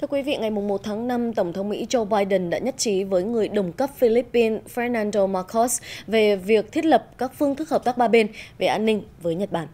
Thưa quý vị, ngày 1 tháng 5, Tổng thống Mỹ Joe Biden đã nhất trí với người đồng cấp Philippines Fernando Marcos về việc thiết lập các phương thức hợp tác ba bên về an ninh với Nhật Bản.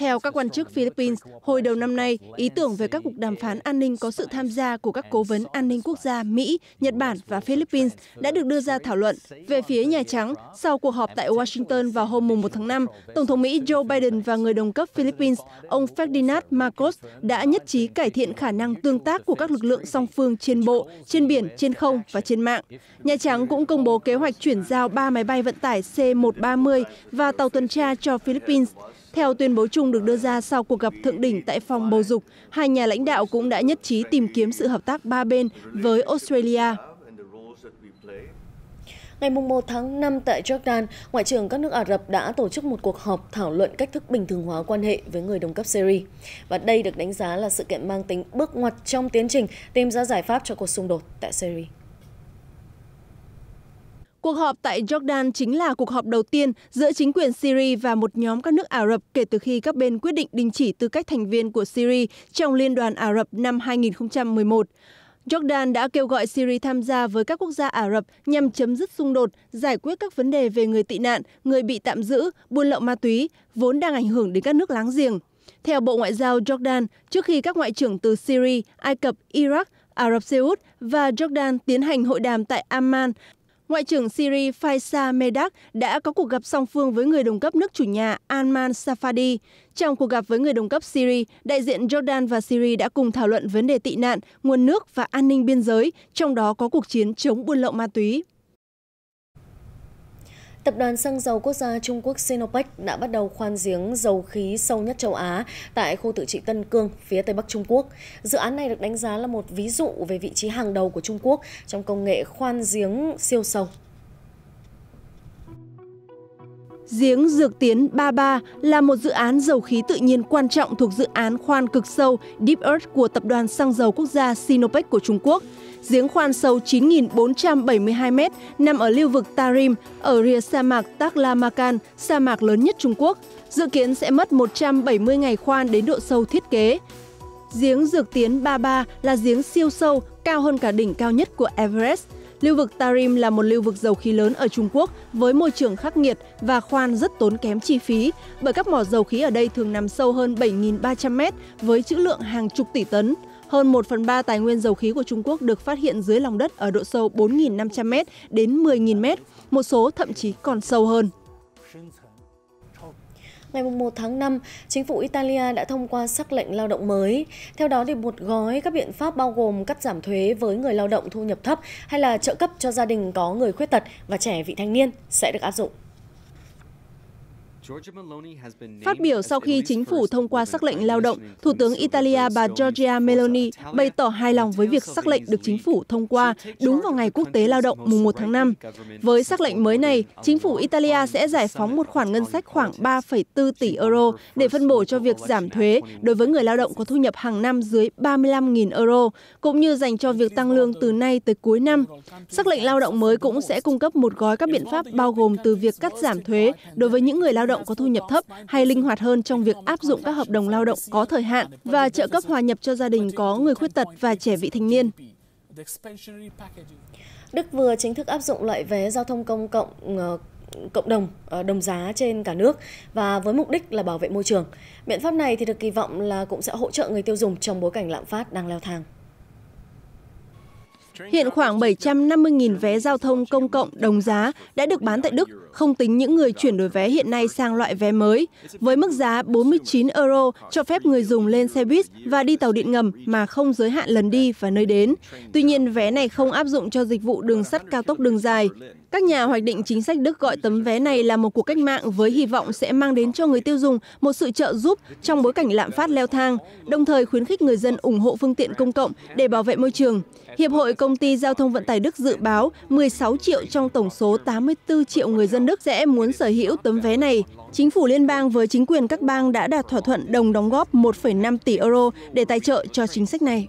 Theo các quan chức Philippines, hồi đầu năm nay, ý tưởng về các cuộc đàm phán an ninh có sự tham gia của các cố vấn an ninh quốc gia Mỹ, Nhật Bản và Philippines đã được đưa ra thảo luận. Về phía Nhà Trắng, sau cuộc họp tại Washington vào hôm 1 tháng 5, Tổng thống Mỹ Joe Biden và người đồng cấp Philippines, ông Ferdinand Marcos đã nhất trí cải thiện khả năng tương tác của các lực lượng song phương trên bộ, trên biển, trên không và trên mạng. Nhà Trắng cũng công bố kế hoạch chuyển giao 3 máy bay vận tải C-130 và tàu tuần tra cho philippines theo tuyên bố chung được đưa ra sau cuộc gặp thượng đỉnh tại phòng bầu dục hai nhà lãnh đạo cũng đã nhất trí tìm kiếm sự hợp tác ba bên với australia Ngày 1 tháng 5 tại Jordan, Ngoại trưởng các nước Ả Rập đã tổ chức một cuộc họp thảo luận cách thức bình thường hóa quan hệ với người đồng cấp Syria. Và đây được đánh giá là sự kiện mang tính bước ngoặt trong tiến trình tìm ra giải pháp cho cuộc xung đột tại Syria. Cuộc họp tại Jordan chính là cuộc họp đầu tiên giữa chính quyền Syria và một nhóm các nước Ả Rập kể từ khi các bên quyết định đình chỉ tư cách thành viên của Syria trong Liên đoàn Ả Rập năm 2011. Jordan đã kêu gọi Syria tham gia với các quốc gia Ả Rập nhằm chấm dứt xung đột, giải quyết các vấn đề về người tị nạn, người bị tạm giữ, buôn lậu ma túy, vốn đang ảnh hưởng đến các nước láng giềng. Theo Bộ Ngoại giao Jordan, trước khi các ngoại trưởng từ Syria, Ai Cập, Iraq, Ả Rập Xê Út và Jordan tiến hành hội đàm tại Amman Ngoại trưởng Syria Faisal Medak đã có cuộc gặp song phương với người đồng cấp nước chủ nhà Alman Safadi. Trong cuộc gặp với người đồng cấp Syria, đại diện Jordan và Syria đã cùng thảo luận vấn đề tị nạn, nguồn nước và an ninh biên giới, trong đó có cuộc chiến chống buôn lậu ma túy. Tập đoàn xăng dầu quốc gia Trung Quốc Sinopec đã bắt đầu khoan giếng dầu khí sâu nhất châu Á tại khu tự trị Tân Cương, phía Tây Bắc Trung Quốc. Dự án này được đánh giá là một ví dụ về vị trí hàng đầu của Trung Quốc trong công nghệ khoan giếng siêu sâu. Giếng Dược Tiến 33 là một dự án dầu khí tự nhiên quan trọng thuộc dự án khoan cực sâu Deep Earth của Tập đoàn Xăng dầu Quốc gia Sinopec của Trung Quốc. Giếng khoan sâu 9.472 m nằm ở lưu vực Tarim, ở rìa sa mạc Taklamakan, sa mạc lớn nhất Trung Quốc. Dự kiến sẽ mất 170 ngày khoan đến độ sâu thiết kế. Giếng Dược Tiến 33 là giếng siêu sâu, cao hơn cả đỉnh cao nhất của Everest – Lưu vực Tarim là một lưu vực dầu khí lớn ở Trung Quốc với môi trường khắc nghiệt và khoan rất tốn kém chi phí, bởi các mỏ dầu khí ở đây thường nằm sâu hơn 7.300 mét với trữ lượng hàng chục tỷ tấn. Hơn 1 phần 3 tài nguyên dầu khí của Trung Quốc được phát hiện dưới lòng đất ở độ sâu 4.500 mét đến 10.000 mét, một số thậm chí còn sâu hơn ngày 1 tháng 5, chính phủ Italia đã thông qua sắc lệnh lao động mới. Theo đó, thì một gói các biện pháp bao gồm cắt giảm thuế với người lao động thu nhập thấp hay là trợ cấp cho gia đình có người khuyết tật và trẻ vị thanh niên sẽ được áp dụng. Phát biểu sau khi chính phủ thông qua sắc lệnh lao động, Thủ tướng Italia bà Giorgia Meloni bày tỏ hài lòng với việc sắc lệnh được chính phủ thông qua đúng vào ngày quốc tế lao động mùng 1 tháng 5. Với sắc lệnh mới này, chính phủ Italia sẽ giải phóng một khoản ngân sách khoảng 3,4 tỷ euro để phân bổ cho việc giảm thuế đối với người lao động có thu nhập hàng năm dưới 35.000 euro, cũng như dành cho việc tăng lương từ nay tới cuối năm. Sắc lệnh lao động mới cũng sẽ cung cấp một gói các biện pháp bao gồm từ việc cắt giảm thuế đối với những người lao động động có thu nhập thấp hay linh hoạt hơn trong việc áp dụng các hợp đồng lao động có thời hạn và trợ cấp hòa nhập cho gia đình có người khuyết tật và trẻ vị thành niên. Đức vừa chính thức áp dụng loại vé giao thông công cộng ờ, cộng đồng ờ, đồng giá trên cả nước và với mục đích là bảo vệ môi trường. Biện pháp này thì được kỳ vọng là cũng sẽ hỗ trợ người tiêu dùng trong bối cảnh lạm phát đang leo thang. Hiện khoảng 750.000 vé giao thông công cộng đồng giá đã được bán tại Đức không tính những người chuyển đổi vé hiện nay sang loại vé mới, với mức giá 49 euro cho phép người dùng lên xe buýt và đi tàu điện ngầm mà không giới hạn lần đi và nơi đến. Tuy nhiên, vé này không áp dụng cho dịch vụ đường sắt cao tốc đường dài. Các nhà hoạch định chính sách Đức gọi tấm vé này là một cuộc cách mạng với hy vọng sẽ mang đến cho người tiêu dùng một sự trợ giúp trong bối cảnh lạm phát leo thang, đồng thời khuyến khích người dân ủng hộ phương tiện công cộng để bảo vệ môi trường. Hiệp hội Công ty Giao thông Vận tải Đức dự báo 16 triệu trong tổng số 84 triệu người dân Đức sẽ muốn sở hữu tấm vé này. Chính phủ liên bang với chính quyền các bang đã đạt thỏa thuận đồng đóng góp 1,5 tỷ euro để tài trợ cho chính sách này.